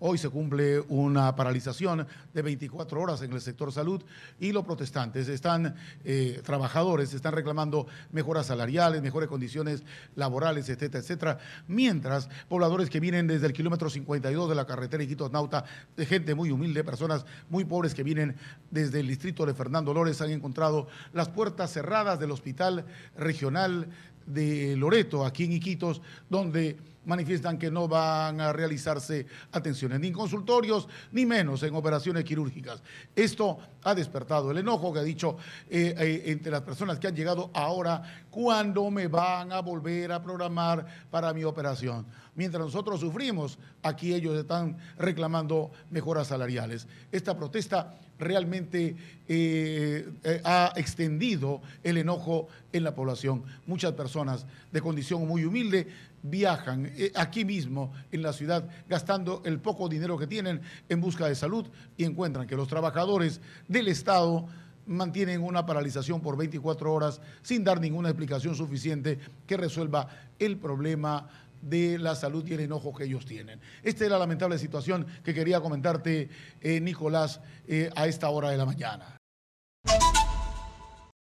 Hoy se cumple una paralización de 24 horas en el sector salud y los protestantes están, eh, trabajadores, están reclamando mejoras salariales, mejores condiciones laborales, etcétera, etcétera. Mientras pobladores que vienen desde el kilómetro 52 de la carretera Iquitos Nauta, de gente muy humilde, personas muy pobres que vienen desde el distrito de Fernando Lórez, han encontrado las puertas cerradas del Hospital Regional de Loreto, aquí en Iquitos, donde manifiestan que no van a realizarse atenciones, ni consultorios, ni menos en operaciones quirúrgicas. Esto ha despertado el enojo que ha dicho eh, eh, entre las personas que han llegado ahora, ¿cuándo me van a volver a programar para mi operación? Mientras nosotros sufrimos, aquí ellos están reclamando mejoras salariales. Esta protesta realmente eh, ha extendido el enojo en la población. Muchas personas de condición muy humilde viajan eh, aquí mismo en la ciudad gastando el poco dinero que tienen en busca de salud y encuentran que los trabajadores del Estado mantienen una paralización por 24 horas sin dar ninguna explicación suficiente que resuelva el problema de la salud y el enojo que ellos tienen. Esta es la lamentable situación que quería comentarte, eh, Nicolás, eh, a esta hora de la mañana.